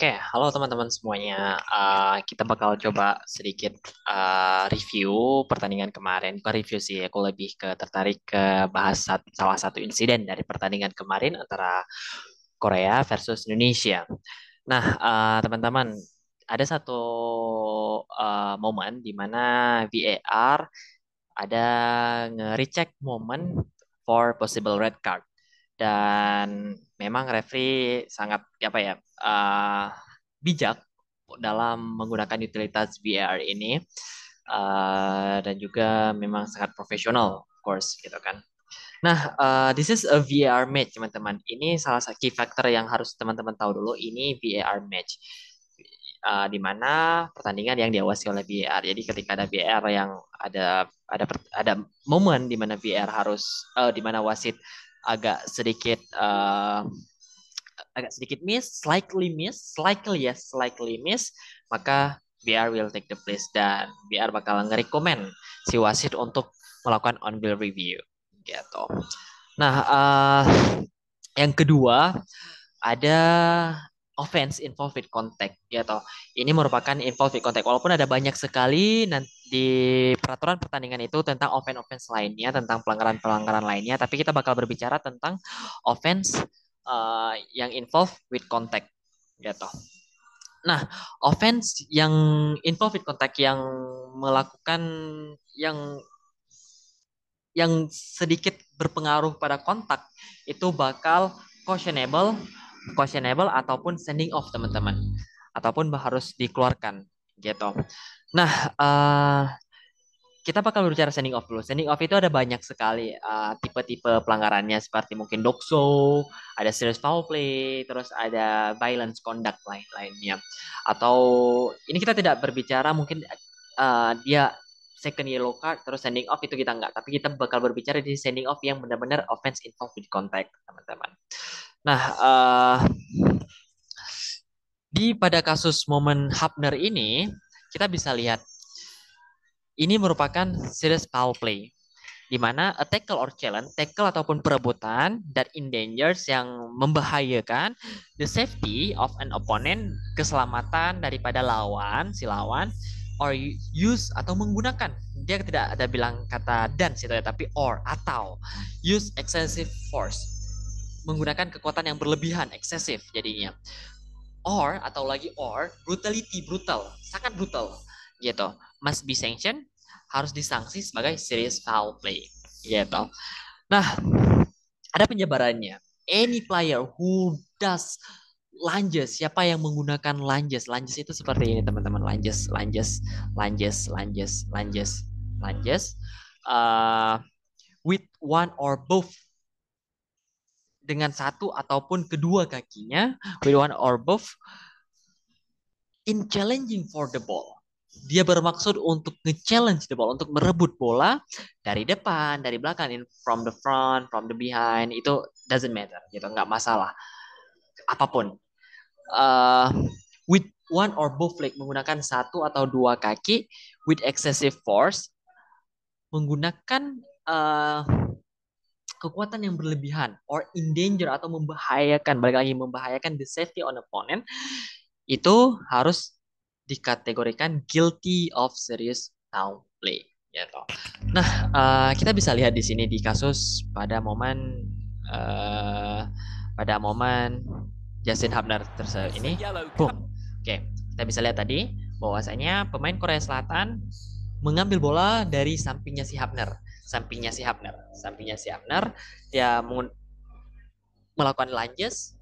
Oke, halo teman-teman semuanya. Uh, kita bakal coba sedikit uh, review pertandingan kemarin. Bukan review sih, aku lebih ke tertarik ke bahas salah satu insiden dari pertandingan kemarin antara Korea versus Indonesia. Nah, eh, teman-teman, uh, ada satu uh, momen di mana VAR ada nge-recheck momen for possible red card dan memang referee sangat apa ya uh, bijak dalam menggunakan utilitas VAR ini uh, dan juga memang sangat profesional of course gitu kan. Nah, uh, this is a VAR match teman-teman. Ini salah satu key factor yang harus teman-teman tahu dulu. Ini VAR match. Uh, di mana pertandingan yang diawasi oleh VAR. Jadi ketika ada VAR yang ada ada ada momen di mana VAR harus uh, di mana wasit agak sedikit uh, agak sedikit miss, slightly miss, slightly yes, slightly miss, maka BR will take the place dan BR bakal ngerekomen si wasit untuk melakukan on bill review gitu. Nah, uh, yang kedua ada offense involved with contact gitu. Ini merupakan involved with contact walaupun ada banyak sekali nanti di peraturan pertandingan itu tentang offense-offense lainnya, tentang pelanggaran-pelanggaran lainnya, tapi kita bakal berbicara tentang offense uh, yang involve with contact gitu. Nah, offense yang involve with contact yang melakukan yang yang sedikit berpengaruh pada kontak itu bakal questionable, questionable ataupun sending off teman-teman ataupun harus dikeluarkan gitu. Nah, uh, kita bakal berbicara sending off dulu. Sending off itu ada banyak sekali eh, tipe-tipe uh, pelanggarannya seperti mungkin dokso, ada serious foul play, terus ada violence conduct lain-lainnya. Atau ini kita tidak berbicara mungkin uh, dia second yellow card terus sending off itu kita enggak, tapi kita bakal berbicara di sending off yang benar-benar offense involved with contact, teman-teman. Nah, uh, di pada kasus momen Hubner ini kita bisa lihat ini merupakan series foul play di mana a tackle or challenge, tackle ataupun perebutan dan endangers yang membahayakan the safety of an opponent, keselamatan daripada lawan, si lawan, or use atau menggunakan. Dia tidak ada bilang kata dan situ ya, tapi or atau use excessive force menggunakan kekuatan yang berlebihan, excessive jadinya or atau lagi or brutality brutal sangat brutal gitu must be sanctioned harus disanksi sebagai serious foul play gitu nah ada penyebarannya any player who does lunges siapa yang menggunakan lunges lunges itu seperti ini teman-teman lunges lunges lunges lunges lunges lunges uh, with one or both dengan satu ataupun kedua kakinya with one or both in challenging for the ball. Dia bermaksud untuk nge-challenge the ball, untuk merebut bola dari depan, dari belakang, in from the front, from the behind, itu doesn't matter, gitu, nggak masalah, apapun. Uh, with one or both leg menggunakan satu atau dua kaki, with excessive force menggunakan uh, kekuatan yang berlebihan or in danger atau membahayakan balik lagi membahayakan the safety on opponent itu harus dikategorikan guilty of serious foul play ya toh. Nah, uh, kita bisa lihat di sini di kasus pada momen uh, pada momen Justin Hubner tersebut ini Oke, okay. kita bisa lihat tadi bahwasanya pemain Korea Selatan mengambil bola dari sampingnya si Hubner sampingnya si Hapner. sampingnya si Hafner dia melakukan lunges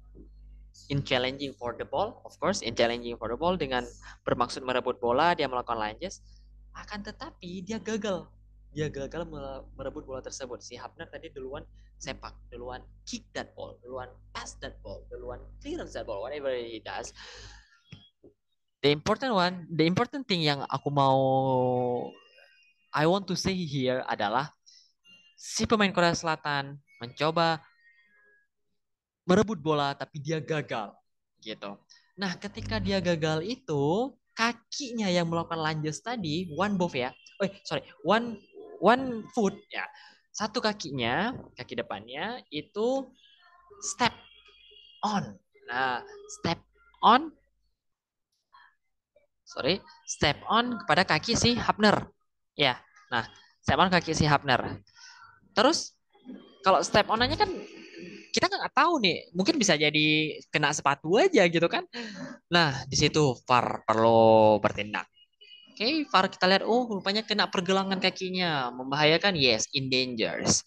in challenging for the ball of course in challenging for the ball dengan bermaksud merebut bola dia melakukan lunges akan tetapi dia gagal dia gagal merebut bola tersebut si Hapner tadi duluan sepak duluan kick that ball duluan pass that ball duluan clear that ball whatever he does the important one the important thing yang aku mau I want to say here adalah si pemain Korea Selatan mencoba merebut bola tapi dia gagal gitu. Nah, ketika dia gagal itu kakinya yang melakukan lunges tadi one both ya. Oh, sorry, one one foot ya. Satu kakinya, kaki depannya itu step on. Nah, step on sorry, step on kepada kaki si Hapner. Ya. Nah, step on kaki si Hapner. Terus kalau step onanya kan kita nggak tahu nih, mungkin bisa jadi kena sepatu aja gitu kan. Nah, di situ Far perlu bertindak. Oke, okay, far kita lihat, oh rupanya kena pergelangan kakinya, membahayakan, yes, in dangers.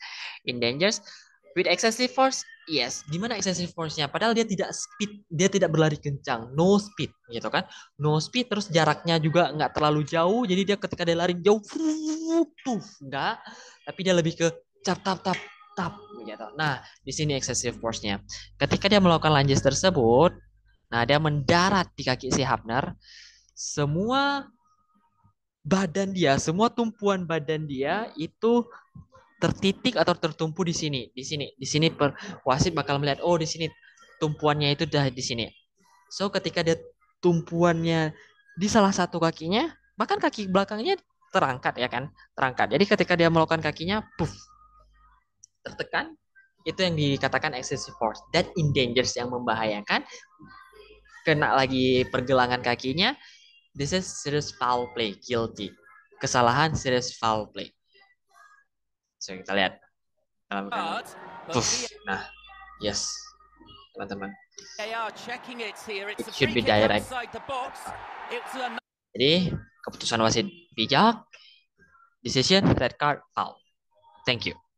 In dangers, with excessive force, yes. Gimana excessive force-nya? Padahal dia tidak speed, dia tidak berlari kencang, no speed gitu kan. No speed, terus jaraknya juga nggak terlalu jauh, jadi dia ketika dia lari jauh, tuh, enggak Tapi dia lebih ke tap tap tap tap gitu. Nah, di sini excessive force-nya. Ketika dia melakukan lunges tersebut, nah dia mendarat di kaki si Hapner. semua badan dia, semua tumpuan badan dia itu tertitik atau tertumpu di sini, di sini, di sini per wasit bakal melihat oh di sini tumpuannya itu dah di sini. So ketika dia tumpuannya di salah satu kakinya, bahkan kaki belakangnya terangkat ya kan, terangkat. Jadi ketika dia melakukan kakinya, puff, tertekan itu yang dikatakan excessive force dan endangers yang membahayakan kena lagi pergelangan kakinya this is serious foul play guilty kesalahan serious foul play so kita lihat dalam kan. Puff. nah yes teman-teman it should be direct jadi keputusan wasit bijak decision red card foul thank you